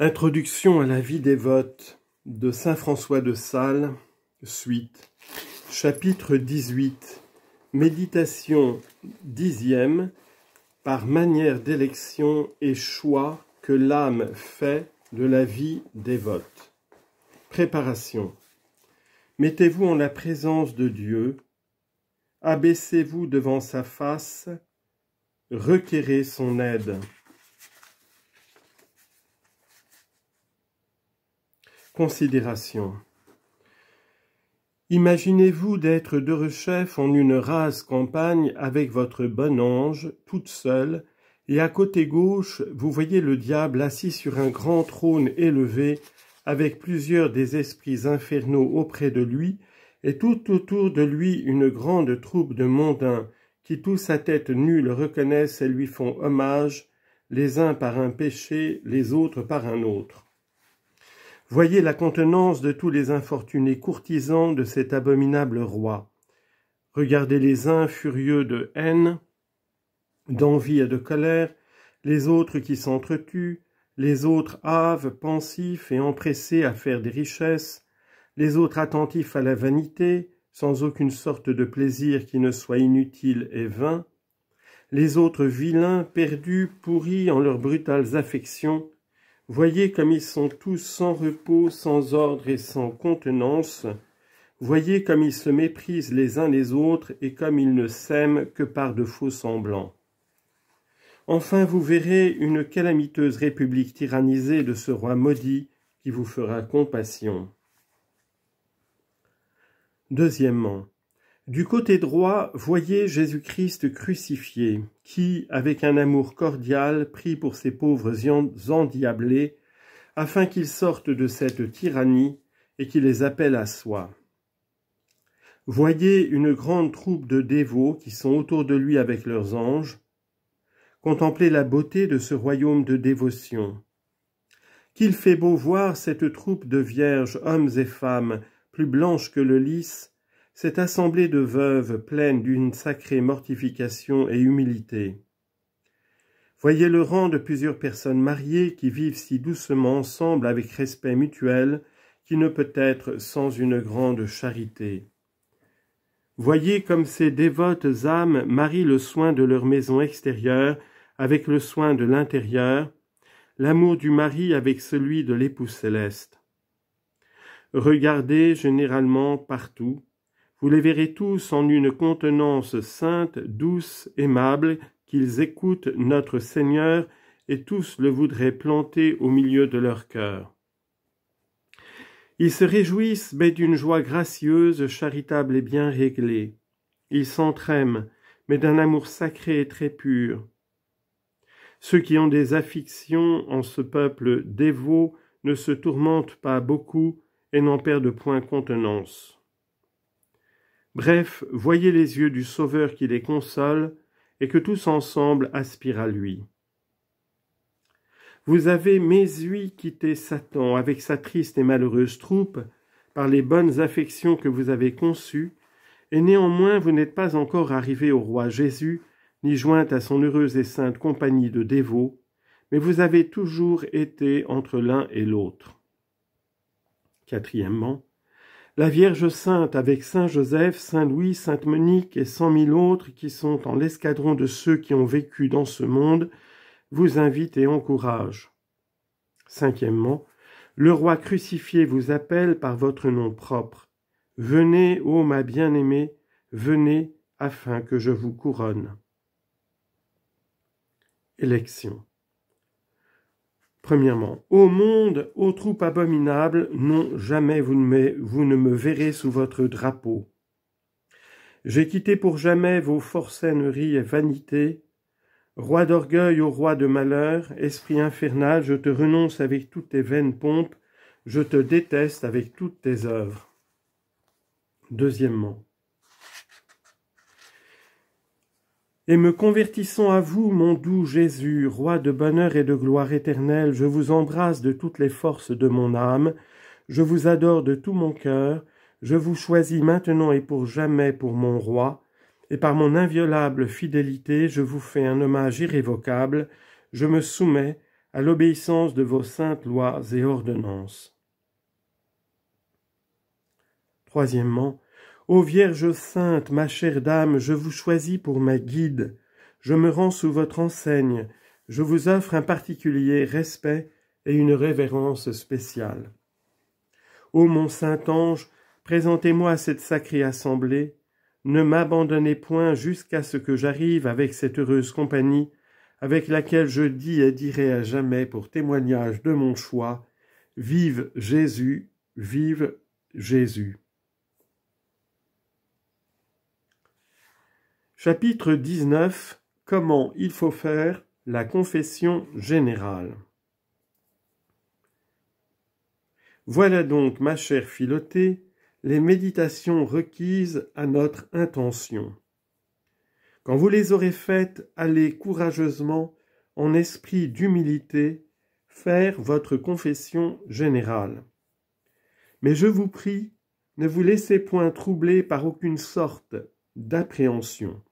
Introduction à la vie dévote de Saint François de Sales, suite. Chapitre 18. Méditation dixième par manière d'élection et choix que l'âme fait de la vie dévote. Préparation. Mettez-vous en la présence de Dieu, abaissez-vous devant sa face, requérez son aide. Considération Imaginez-vous d'être de rechef en une rase campagne avec votre bon ange, toute seule, et à côté gauche, vous voyez le diable assis sur un grand trône élevé, avec plusieurs des esprits infernaux auprès de lui, et tout autour de lui une grande troupe de mondains, qui tous à tête nue reconnaissent et lui font hommage, les uns par un péché, les autres par un autre. Voyez la contenance de tous les infortunés courtisans de cet abominable roi. Regardez les uns furieux de haine, d'envie et de colère, les autres qui s'entretuent, les autres aves, pensifs et empressés à faire des richesses, les autres attentifs à la vanité, sans aucune sorte de plaisir qui ne soit inutile et vain, les autres vilains, perdus, pourris en leurs brutales affections, Voyez comme ils sont tous sans repos, sans ordre et sans contenance. Voyez comme ils se méprisent les uns les autres et comme ils ne s'aiment que par de faux semblants. Enfin, vous verrez une calamiteuse république tyrannisée de ce roi maudit qui vous fera compassion. Deuxièmement, du côté droit, voyez Jésus-Christ crucifié, qui, avec un amour cordial, prie pour ces pauvres endiablés, afin qu'ils sortent de cette tyrannie et qu'il les appelle à soi. Voyez une grande troupe de dévots qui sont autour de lui avec leurs anges. Contemplez la beauté de ce royaume de dévotion. Qu'il fait beau voir cette troupe de vierges, hommes et femmes, plus blanches que le lys, cette assemblée de veuves pleine d'une sacrée mortification et humilité. Voyez le rang de plusieurs personnes mariées qui vivent si doucement ensemble avec respect mutuel qui ne peut être sans une grande charité. Voyez comme ces dévotes âmes marient le soin de leur maison extérieure avec le soin de l'intérieur, l'amour du mari avec celui de l'épouse céleste. Regardez généralement partout vous les verrez tous en une contenance sainte, douce, aimable, qu'ils écoutent notre Seigneur et tous le voudraient planter au milieu de leur cœur. Ils se réjouissent, mais d'une joie gracieuse, charitable et bien réglée. Ils s'entraiment, mais d'un amour sacré et très pur. Ceux qui ont des affections en ce peuple dévot ne se tourmentent pas beaucoup et n'en perdent point contenance. Bref, voyez les yeux du Sauveur qui les console et que tous ensemble aspirent à lui. Vous avez huit quitté Satan avec sa triste et malheureuse troupe par les bonnes affections que vous avez conçues, et néanmoins vous n'êtes pas encore arrivé au roi Jésus, ni joint à son heureuse et sainte compagnie de dévots, mais vous avez toujours été entre l'un et l'autre. Quatrièmement, la Vierge Sainte avec Saint Joseph, Saint Louis, Sainte Monique et cent mille autres qui sont en l'escadron de ceux qui ont vécu dans ce monde, vous invite et encourage. Cinquièmement, le roi crucifié vous appelle par votre nom propre. Venez, ô ma bien-aimée, venez afin que je vous couronne. Élection. Premièrement, ô monde, ô troupe abominable, non, jamais vous ne, me, verrez sous votre drapeau. J'ai quitté pour jamais vos forcèneries et vanités. Roi d'orgueil ô roi de malheur, esprit infernal, je te renonce avec toutes tes vaines pompes, je te déteste avec toutes tes œuvres. Deuxièmement, et me convertissant à vous, mon doux Jésus, roi de bonheur et de gloire éternelle, je vous embrasse de toutes les forces de mon âme, je vous adore de tout mon cœur, je vous choisis maintenant et pour jamais pour mon roi, et par mon inviolable fidélité je vous fais un hommage irrévocable, je me soumets à l'obéissance de vos saintes lois et ordonnances. Troisièmement, Ô Vierge Sainte, ma chère Dame, je vous choisis pour ma guide, je me rends sous votre enseigne, je vous offre un particulier respect et une révérence spéciale. Ô mon saint ange, présentez-moi à cette sacrée assemblée, ne m'abandonnez point jusqu'à ce que j'arrive avec cette heureuse compagnie, avec laquelle je dis et dirai à jamais pour témoignage de mon choix, vive Jésus, vive Jésus. Chapitre 19 Comment il faut faire la confession générale. Voilà donc, ma chère Philotée, les méditations requises à notre intention. Quand vous les aurez faites, allez courageusement, en esprit d'humilité, faire votre confession générale. Mais je vous prie, ne vous laissez point troubler par aucune sorte d'appréhension.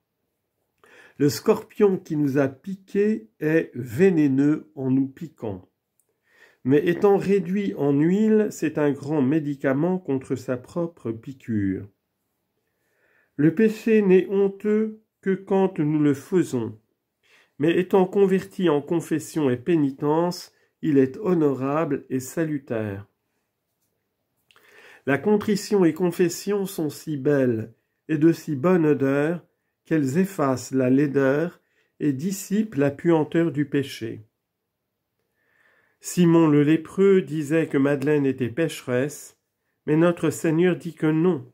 Le scorpion qui nous a piqué est vénéneux en nous piquant. Mais étant réduit en huile, c'est un grand médicament contre sa propre piqûre. Le péché n'est honteux que quand nous le faisons. Mais étant converti en confession et pénitence, il est honorable et salutaire. La contrition et confession sont si belles et de si bonne odeur qu'elles effacent la laideur et dissipent la puanteur du péché. Simon le lépreux disait que Madeleine était pécheresse, mais notre Seigneur dit que non,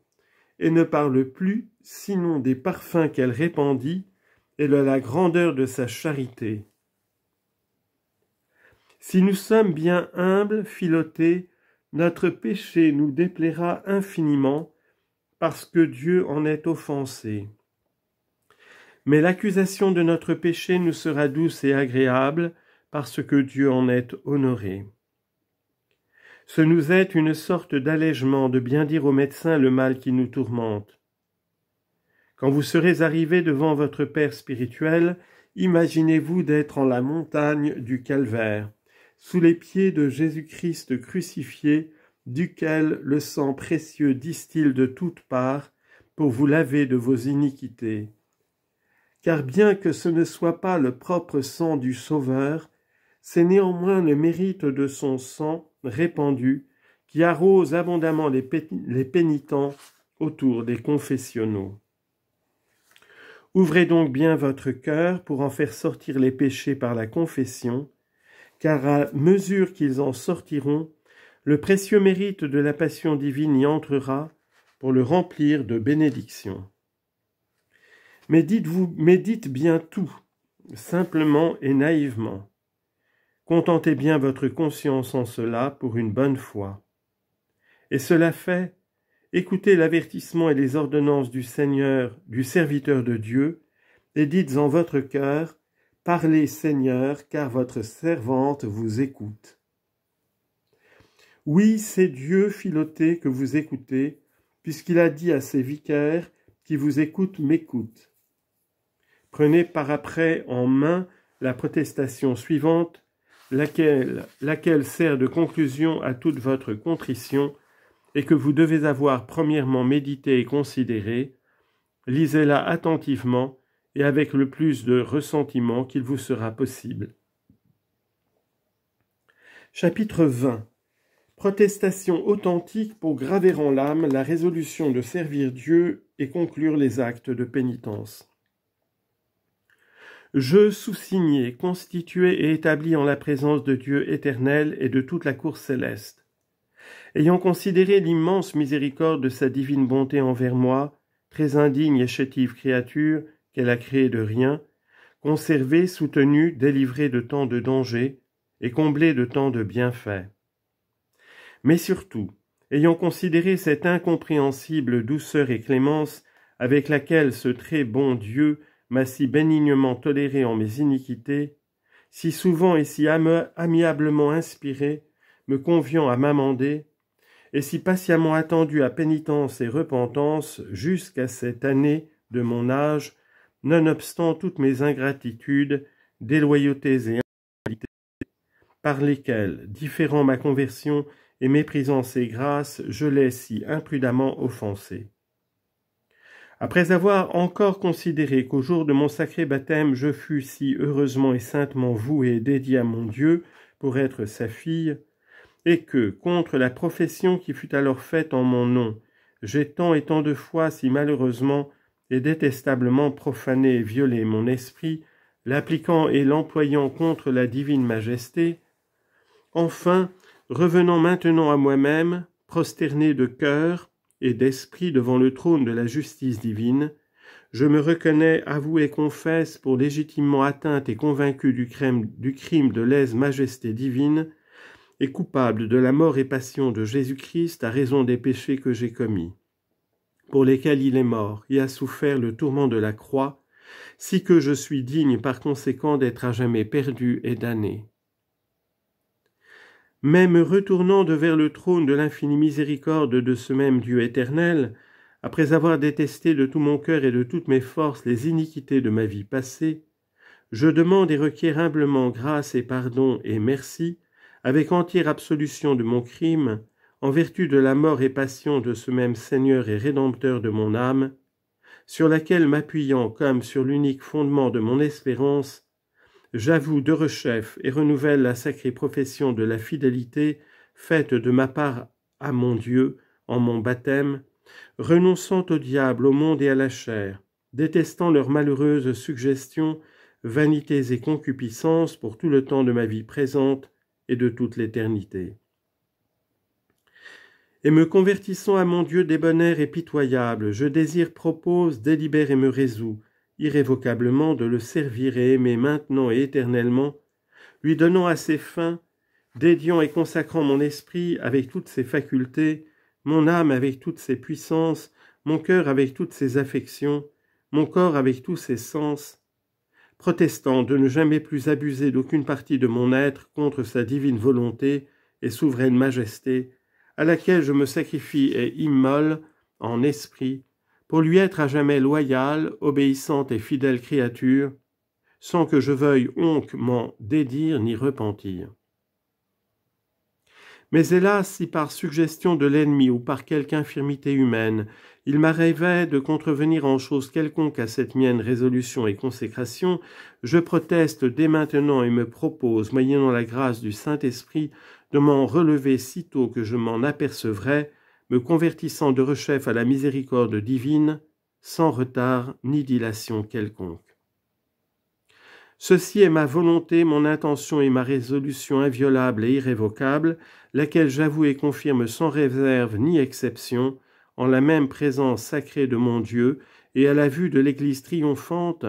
et ne parle plus sinon des parfums qu'elle répandit et de la grandeur de sa charité. Si nous sommes bien humbles, filotés, notre péché nous déplaira infiniment parce que Dieu en est offensé. Mais l'accusation de notre péché nous sera douce et agréable, parce que Dieu en est honoré. Ce nous est une sorte d'allègement de bien dire au médecin le mal qui nous tourmente. Quand vous serez arrivé devant votre Père spirituel, imaginez-vous d'être en la montagne du Calvaire, sous les pieds de Jésus-Christ crucifié, duquel le sang précieux distille de toutes parts pour vous laver de vos iniquités car bien que ce ne soit pas le propre sang du Sauveur, c'est néanmoins le mérite de son sang répandu qui arrose abondamment les, pénitents autour des confessionnaux. Ouvrez donc bien votre cœur pour en faire sortir les péchés par la confession, car à mesure qu'ils en sortiront, le précieux mérite de la passion divine y entrera pour le remplir de bénédictions. Mais dites-vous, bien tout, simplement et naïvement. Contentez bien votre conscience en cela pour une bonne foi. Et cela fait, écoutez l'avertissement et les ordonnances du Seigneur, du serviteur de Dieu, et dites en votre cœur, Parlez Seigneur, car votre servante vous écoute. Oui, c'est Dieu filoté que vous écoutez, puisqu'il a dit à ses vicaires, qui vous écoutent m'écoute. Prenez par après en main la protestation suivante, laquelle, laquelle sert de conclusion à toute votre contrition et que vous devez avoir premièrement médité et considéré, lisez-la attentivement et avec le plus de ressentiment qu'il vous sera possible. Chapitre 20 Protestation authentique pour graver en l'âme la résolution de servir Dieu et conclure les actes de pénitence. Je sous-signé, constitué et établi en la présence de Dieu éternel et de toute la cour céleste. Ayant considéré l'immense miséricorde de sa divine bonté envers moi, très indigne et chétive créature qu'elle a créée de rien, conservée, soutenue, délivrée de tant de dangers et comblée de tant de bienfaits. Mais surtout, ayant considéré cette incompréhensible douceur et clémence avec laquelle ce très bon Dieu m'a si bénignement toléré en mes iniquités, si souvent et si amiablement inspiré, me conviant à m'amender, et si patiemment attendu à pénitence et repentance jusqu'à cette année de mon âge, nonobstant toutes mes ingratitudes, déloyautés et inégalités, par lesquelles, différant ma conversion et méprisant ses grâces, je l'ai si imprudemment offensé. Après avoir encore considéré qu'au jour de mon sacré baptême je fus si heureusement et saintement voué et dédié à mon Dieu pour être sa fille, et que, contre la profession qui fut alors faite en mon nom, j'ai tant et tant de fois si malheureusement et détestablement profané et violé mon esprit, l'appliquant et l'employant contre la divine majesté, enfin, revenant maintenant à moi-même, prosterné de cœur, et d'esprit devant le trône de la justice divine, je me reconnais, avoue et confesse pour légitimement atteinte et convaincue du, du crime de lèse-majesté divine et coupable de la mort et passion de Jésus-Christ à raison des péchés que j'ai commis, pour lesquels il est mort et a souffert le tourment de la croix, si que je suis digne par conséquent d'être à jamais perdu et damné même retournant de vers le trône de l'infinie miséricorde de ce même Dieu éternel, après avoir détesté de tout mon cœur et de toutes mes forces les iniquités de ma vie passée, je demande et requiers humblement grâce et pardon et merci, avec entière absolution de mon crime, en vertu de la mort et passion de ce même Seigneur et Rédempteur de mon âme, sur laquelle m'appuyant comme sur l'unique fondement de mon espérance, J'avoue de rechef et renouvelle la sacrée profession de la fidélité faite de ma part à mon Dieu en mon baptême, renonçant au diable, au monde et à la chair, détestant leurs malheureuses suggestions, vanités et concupiscences pour tout le temps de ma vie présente et de toute l'éternité. Et me convertissant à mon Dieu débonnaire et pitoyable, je désire, propose, délibère et me résous, irrévocablement de le servir et aimer maintenant et éternellement, lui donnant à ses fins, dédiant et consacrant mon esprit avec toutes ses facultés, mon âme avec toutes ses puissances, mon cœur avec toutes ses affections, mon corps avec tous ses sens, protestant de ne jamais plus abuser d'aucune partie de mon être contre sa divine volonté et souveraine majesté, à laquelle je me sacrifie et immole en esprit, pour lui être à jamais loyale, obéissante et fidèle créature, sans que je veuille onc m'en dédire ni repentir. Mais hélas, si par suggestion de l'ennemi ou par quelque infirmité humaine, il m'arrivait de contrevenir en chose quelconque à cette mienne résolution et consécration, je proteste dès maintenant et me propose, moyennant la grâce du Saint-Esprit, de m'en relever sitôt que je m'en apercevrai, me convertissant de rechef à la miséricorde divine, sans retard ni dilation quelconque. Ceci est ma volonté, mon intention et ma résolution inviolable et irrévocable, laquelle j'avoue et confirme sans réserve ni exception, en la même présence sacrée de mon Dieu, et à la vue de l'Église triomphante,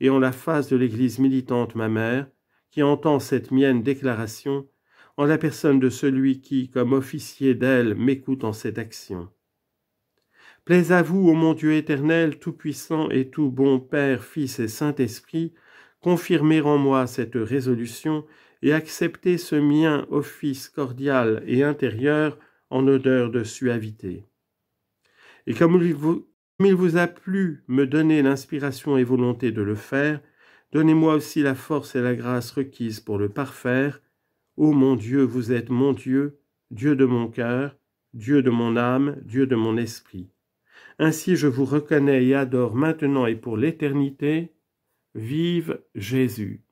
et en la face de l'Église militante ma mère, qui entend cette mienne déclaration en la personne de celui qui, comme officier d'elle, m'écoute en cette action. Plaise à vous, ô mon Dieu éternel, tout-puissant et tout bon Père, Fils et Saint-Esprit, confirmer en moi cette résolution et accepter ce mien office cordial et intérieur en odeur de suavité. Et comme comme il vous a plu me donner l'inspiration et volonté de le faire, donnez-moi aussi la force et la grâce requises pour le parfaire, Ô mon Dieu, vous êtes mon Dieu, Dieu de mon cœur, Dieu de mon âme, Dieu de mon esprit. Ainsi je vous reconnais et adore maintenant et pour l'éternité. Vive Jésus.